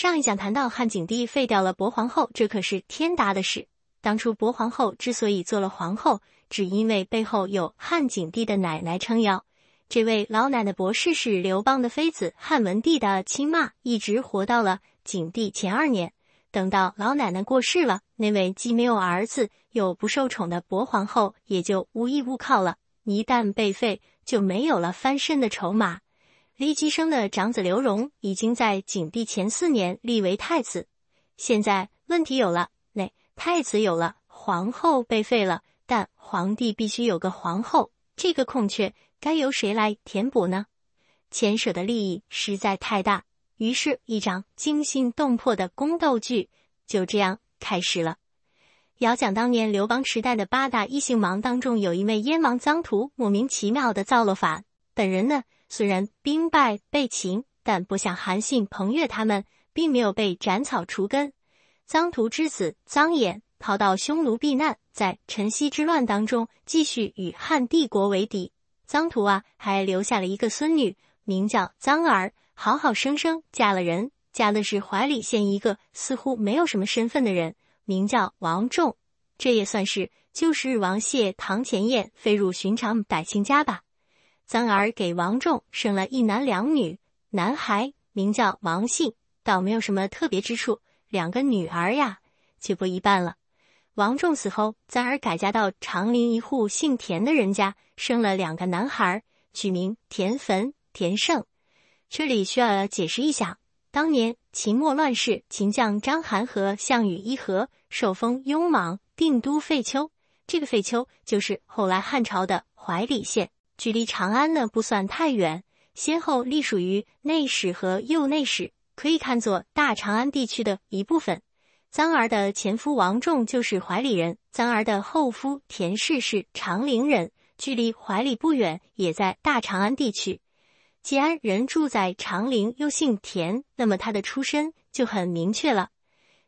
上一讲谈到汉景帝废掉了薄皇后，这可是天大的事。当初薄皇后之所以做了皇后，只因为背后有汉景帝的奶奶撑腰。这位老奶奶博士是刘邦的妃子，汉文帝的亲妈，一直活到了景帝前二年。等到老奶奶过世了，那位既没有儿子又不受宠的薄皇后也就无依无靠了。一旦被废，就没有了翻身的筹码。骊姬生的长子刘荣已经在景帝前四年立为太子。现在问题有了，那太子有了，皇后被废了，但皇帝必须有个皇后，这个空缺该由谁来填补呢？牵扯的利益实在太大，于是，一场惊心动魄的宫斗剧就这样开始了。遥想当年刘邦时代的八大异姓王当中，有一位燕王臧荼，莫名其妙的造了反，本人呢？虽然兵败被擒，但不像韩信、彭越他们，并没有被斩草除根。臧荼之子臧衍逃到匈奴避难，在陈豨之乱当中，继续与汉帝国为敌。臧荼啊，还留下了一个孙女，名叫臧儿，好好生生嫁了人，嫁的是怀里县一个似乎没有什么身份的人，名叫王仲。这也算是旧时王谢堂前燕，飞入寻常百姓家吧。三儿给王仲生了一男两女，男孩名叫王信，倒没有什么特别之处。两个女儿呀，就不一般了。王仲死后，三儿改嫁到长陵一户姓田的人家，生了两个男孩，取名田汾、田胜。这里需要解释一下，当年秦末乱世，秦将章邯和项羽议和，受封雍王，定都废丘。这个废丘就是后来汉朝的怀里县。距离长安呢不算太远，先后隶属于内史和右内史，可以看作大长安地区的一部分。臧儿的前夫王仲就是怀里人，臧儿的后夫田氏是长陵人，距离怀里不远，也在大长安地区。既然人住在长陵，又姓田，那么他的出身就很明确了。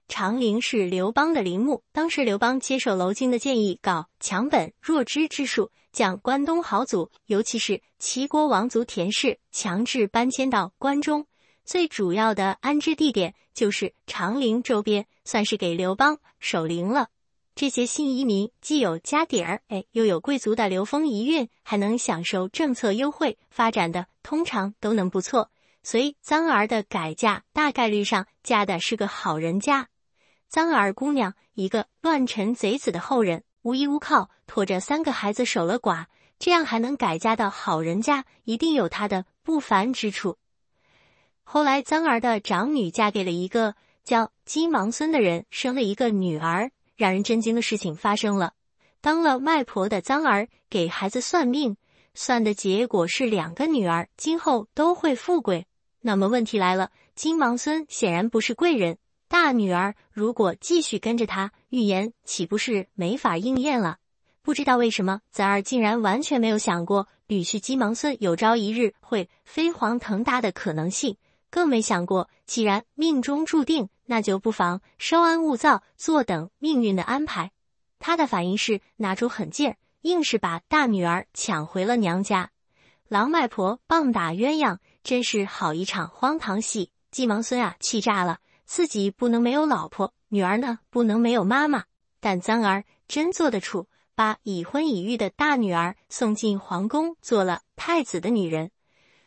长陵是刘邦的陵墓，当时刘邦接受娄京的建议，搞强本弱枝之术。将关东豪族，尤其是齐国王族田氏，强制搬迁到关中。最主要的安置地点就是长陵周边，算是给刘邦守陵了。这些新移民既有家底儿，哎，又有贵族的流风遗韵，还能享受政策优惠，发展的通常都能不错。所以，张儿的改嫁大概率上嫁的是个好人家。张儿姑娘，一个乱臣贼子的后人。无依无靠，拖着三个孩子守了寡，这样还能改嫁到好人家，一定有他的不凡之处。后来，张儿的长女嫁给了一个叫金芒孙的人，生了一个女儿。让人震惊的事情发生了：当了外婆的张儿给孩子算命，算的结果是两个女儿今后都会富贵。那么问题来了，金芒孙显然不是贵人。大女儿如果继续跟着他，预言岂不是没法应验了？不知道为什么，仔儿竟然完全没有想过女婿鸡芒孙有朝一日会飞黄腾达的可能性，更没想过既然命中注定，那就不妨稍安勿躁，坐等命运的安排。他的反应是拿出狠劲儿，硬是把大女儿抢回了娘家。狼外婆棒打鸳鸯，真是好一场荒唐戏。鸡芒孙啊，气炸了。自己不能没有老婆，女儿呢不能没有妈妈。但簪儿真做得出，把已婚已育的大女儿送进皇宫做了太子的女人。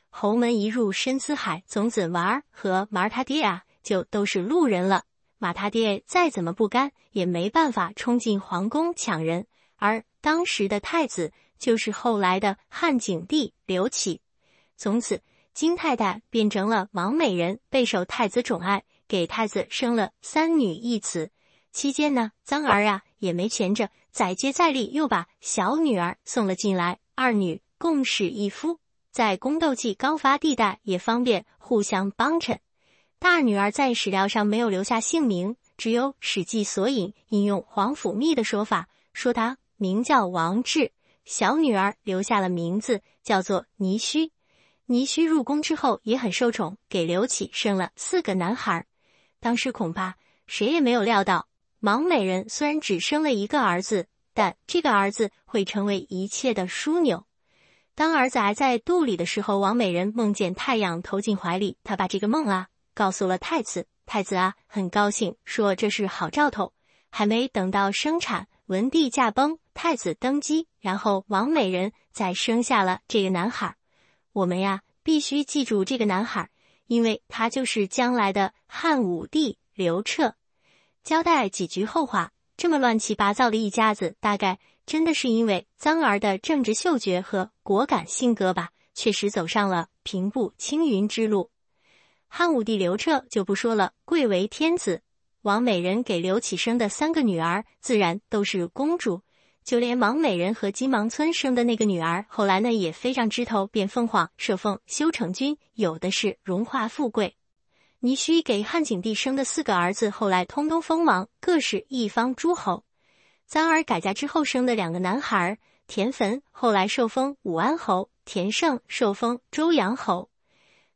侯门一入深似海，从此玩儿和玩儿他爹啊就都是路人了。马他爹再怎么不甘，也没办法冲进皇宫抢人。而当时的太子就是后来的汉景帝刘启。从此，金太太变成了王美人，备受太子宠爱。给太子生了三女一子，期间呢，张儿啊也没闲着，再接再厉，又把小女儿送了进来，二女共侍一夫，在宫斗剧高发地带也方便互相帮衬。大女儿在史料上没有留下姓名，只有《史记索引》引用皇甫谧的说法，说她名叫王志。小女儿留下了名字，叫做倪须。倪须入宫之后也很受宠，给刘启生了四个男孩。当时恐怕谁也没有料到，王美人虽然只生了一个儿子，但这个儿子会成为一切的枢纽。当儿子还在肚里的时候，王美人梦见太阳投进怀里，她把这个梦啊告诉了太子。太子啊很高兴，说这是好兆头。还没等到生产，文帝驾崩，太子登基，然后王美人再生下了这个男孩。我们呀必须记住这个男孩。因为他就是将来的汉武帝刘彻，交代几句后话。这么乱七八糟的一家子，大概真的是因为张儿的政治嗅觉和果敢性格吧，确实走上了平步青云之路。汉武帝刘彻就不说了，贵为天子，王美人给刘启生的三个女儿，自然都是公主。就连王美人和金芒村生的那个女儿，后来呢也飞上枝头变凤凰，受封修成君，有的是荣华富贵。倪须给汉景帝生的四个儿子，后来通通封王，各是一方诸侯。臧儿改嫁之后生的两个男孩，田汾后来受封武安侯，田胜受封周阳侯。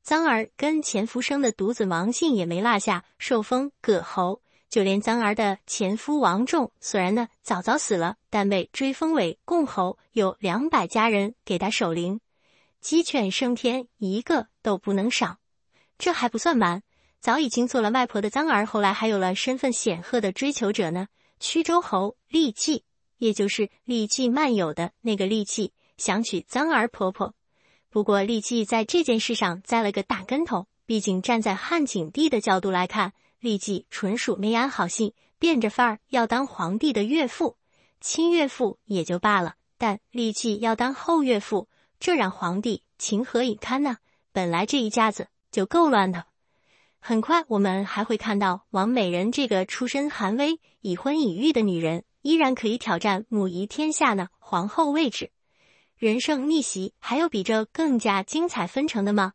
臧儿跟钱福生的独子王信也没落下，受封葛侯。就连张儿的前夫王仲，虽然呢早早死了，但被追封为共侯，有两百家人给他守灵，鸡犬升天，一个都不能少。这还不算完，早已经做了外婆的张儿，后来还有了身份显赫的追求者呢。曲周侯利祭，也就是利祭漫游的那个利祭，想娶张儿婆婆。不过利祭在这件事上栽了个大跟头，毕竟站在汉景帝的角度来看。立即纯属没安好心，变着法儿要当皇帝的岳父，亲岳父也就罢了，但立即要当后岳父，这让皇帝情何以堪呢？本来这一家子就够乱的，很快我们还会看到王美人这个出身寒微、已婚已育的女人，依然可以挑战母仪天下的皇后位置，人生逆袭，还有比这更加精彩纷呈的吗？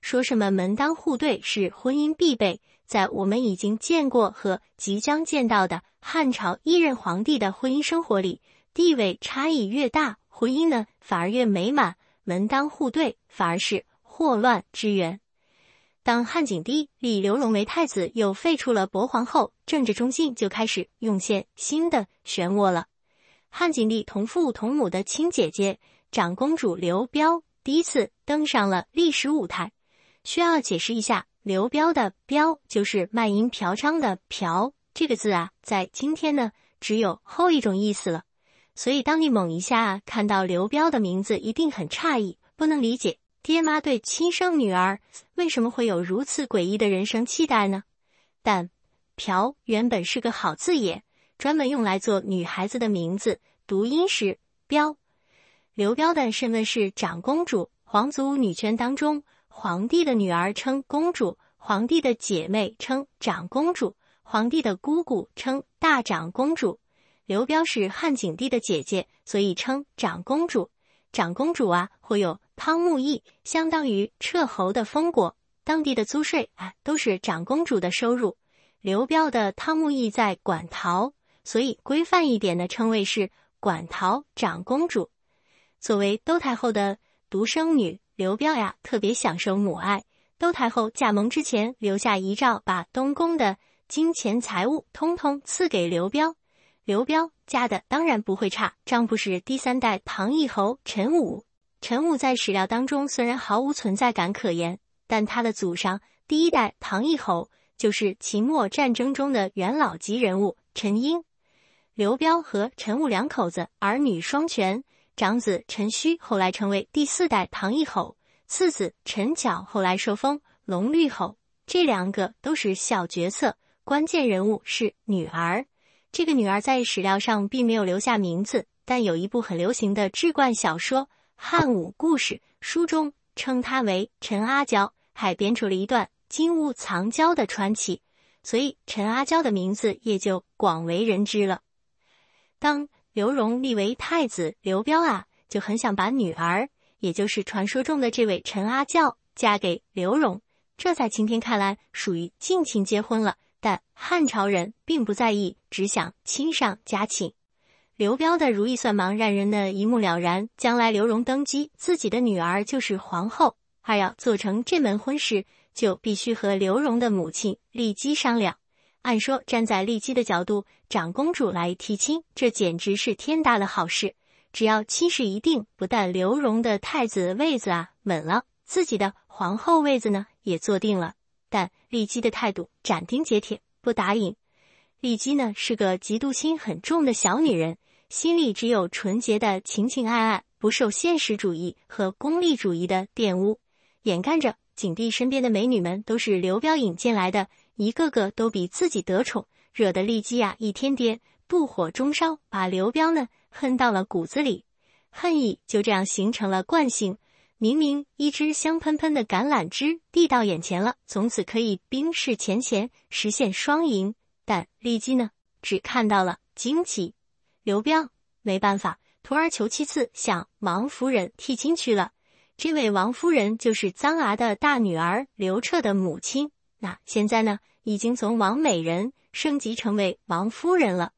说什么门当户对是婚姻必备？在我们已经见过和即将见到的汉朝一任皇帝的婚姻生活里，地位差异越大，婚姻呢反而越美满；门当户对反而是祸乱之源。当汉景帝立刘荣为太子，又废除了薄皇后，政治中心就开始涌现新的漩涡了。汉景帝同父同母的亲姐姐长公主刘标第一次登上了历史舞台。需要解释一下。刘彪的彪”就是卖淫嫖娼的嫖这个字啊，在今天呢只有后一种意思了。所以当你猛一下看到刘彪的名字，一定很诧异，不能理解爹妈对亲生女儿为什么会有如此诡异的人生期待呢？但嫖原本是个好字眼，专门用来做女孩子的名字，读音是彪”。刘彪的身份是长公主，皇族女圈当中。皇帝的女儿称公主，皇帝的姐妹称长公主，皇帝的姑姑称大长公主。刘表是汉景帝的姐姐，所以称长公主。长公主啊，会有汤沐邑，相当于彻侯的封国，当地的租税啊，都是长公主的收入。刘表的汤沐邑在馆陶，所以规范一点的称谓是馆陶长公主。作为窦太后的独生女。刘表呀，特别享受母爱。窦太后驾崩之前，留下遗诏，把东宫的金钱财物通通赐给刘表。刘表家的当然不会差。丈夫是第三代唐义侯陈武。陈武在史料当中虽然毫无存在感可言，但他的祖上第一代唐义侯就是秦末战争中的元老级人物陈英。刘表和陈武两口子儿女双全。长子陈顼后来成为第四代唐义侯，次子陈巧后来受封龙律侯。这两个都是小角色，关键人物是女儿。这个女儿在史料上并没有留下名字，但有一部很流行的志冠小说《汉武故事》，书中称她为陈阿娇，还编出了一段金屋藏娇的传奇，所以陈阿娇的名字也就广为人知了。当。刘荣立为太子，刘彪啊就很想把女儿，也就是传说中的这位陈阿娇，嫁给刘荣。这在今天看来属于近亲结婚了，但汉朝人并不在意，只想亲上加亲。刘彪的如意算盘让人的一目了然，将来刘荣登基，自己的女儿就是皇后，而要做成这门婚事，就必须和刘荣的母亲立姬商量。按说，站在丽姬的角度，长公主来提亲，这简直是天大的好事。只要亲事一定，不但刘荣的太子位子啊稳了，自己的皇后位子呢也坐定了。但丽姬的态度斩钉截铁，不答应。丽姬呢是个嫉妒心很重的小女人，心里只有纯洁的情情爱爱，不受现实主义和功利主义的玷污。眼看着景帝身边的美女们都是刘彪引进来的。一个个都比自己得宠，惹得丽姬呀一天天不火中烧，把刘彪呢恨到了骨子里，恨意就这样形成了惯性。明明一只香喷喷的橄榄枝递到眼前了，从此可以冰释前嫌，实现双赢，但丽姬呢只看到了荆棘。刘彪没办法，徒儿求其次，向王夫人提亲去了。这位王夫人就是张阿的大女儿，刘彻的母亲。那现在呢，已经从王美人升级成为王夫人了。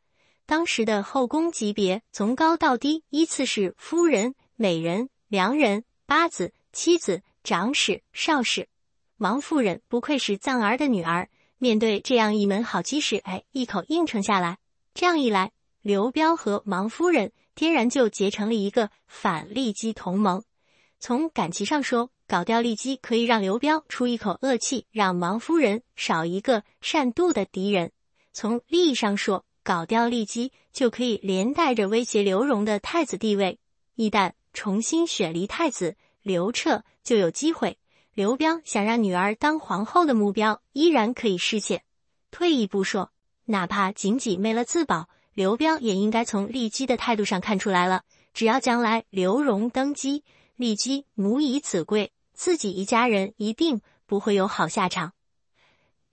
当时的后宫级别从高到低依次是夫人、美人、良人、八子、妻子、长史、少史。王夫人不愧是藏儿的女儿，面对这样一门好机事，哎，一口应承下来。这样一来，刘彪和王夫人天然就结成了一个反利基同盟。从感情上说。搞掉利姬，可以让刘彪出一口恶气，让王夫人少一个善妒的敌人。从利益上说，搞掉利姬就可以连带着威胁刘荣的太子地位。一旦重新选立太子，刘彻就有机会。刘彪想让女儿当皇后的目标依然可以实现。退一步说，哪怕仅仅为了自保，刘彪也应该从利姬的态度上看出来了。只要将来刘荣登基，利姬母以子贵。自己一家人一定不会有好下场，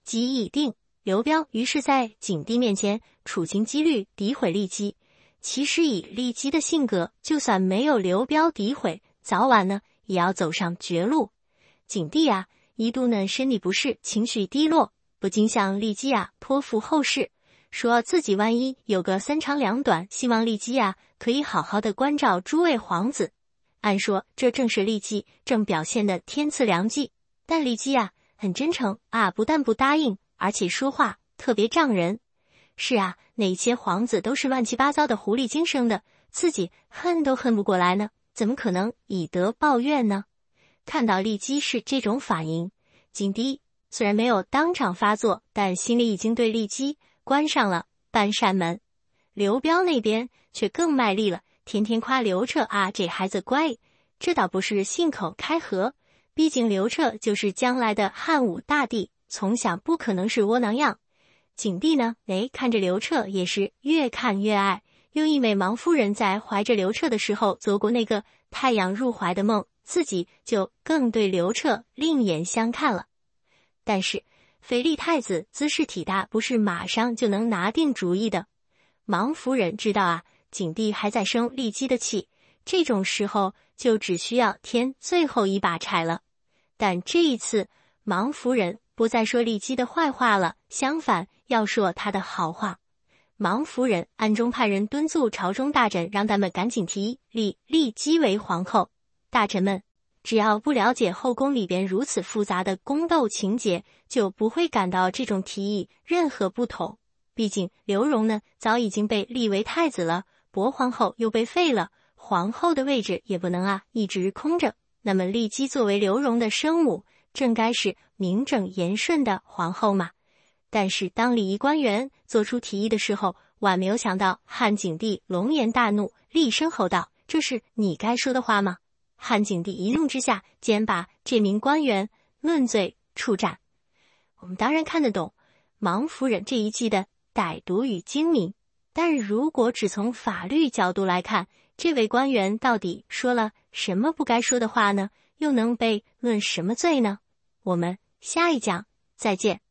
计已定。刘标于是在景帝面前处心积虑诋毁利基。其实以利基的性格，就算没有刘标诋毁，早晚呢也要走上绝路。景帝呀一度呢身体不适，情绪低落，不禁向利基呀托付后事，说自己万一有个三长两短，希望利基呀可以好好的关照诸位皇子。按说，这正是丽姬正表现的天赐良机。但丽姬啊，很真诚啊，不但不答应，而且说话特别仗人。是啊，那些皇子都是乱七八糟的狐狸精生的，自己恨都恨不过来呢，怎么可能以德报怨呢？看到丽姬是这种反应，景帝虽然没有当场发作，但心里已经对丽姬关上了半扇门。刘彪那边却更卖力了。天天夸刘彻啊，这孩子乖。这倒不是信口开河，毕竟刘彻就是将来的汉武大帝，从小不可能是窝囊样。景帝呢，哎，看着刘彻也是越看越爱。又因为王夫人在怀着刘彻的时候做过那个太阳入怀的梦，自己就更对刘彻另眼相看了。但是，肥力太子姿势体大，不是马上就能拿定主意的。王夫人知道啊。景帝还在生丽姬的气，这种时候就只需要添最后一把柴了。但这一次，王夫人不再说丽姬的坏话了，相反要说她的好话。王夫人暗中派人敦促朝中大臣，让他们赶紧提议立丽姬为皇后。大臣们只要不了解后宫里边如此复杂的宫斗情节，就不会感到这种提议任何不妥。毕竟刘荣呢，早已经被立为太子了。薄皇后又被废了，皇后的位置也不能啊，一直空着。那么，骊姬作为刘荣的生母，正该是名正言顺的皇后嘛？但是，当礼仪官员做出提议的时候，宛没有想到汉景帝龙颜大怒，厉声吼道：“这是你该说的话吗？”汉景帝一怒之下，竟然把这名官员论罪处斩。我们当然看得懂王夫人这一计的歹毒与精明。但如果只从法律角度来看，这位官员到底说了什么不该说的话呢？又能被论什么罪呢？我们下一讲再见。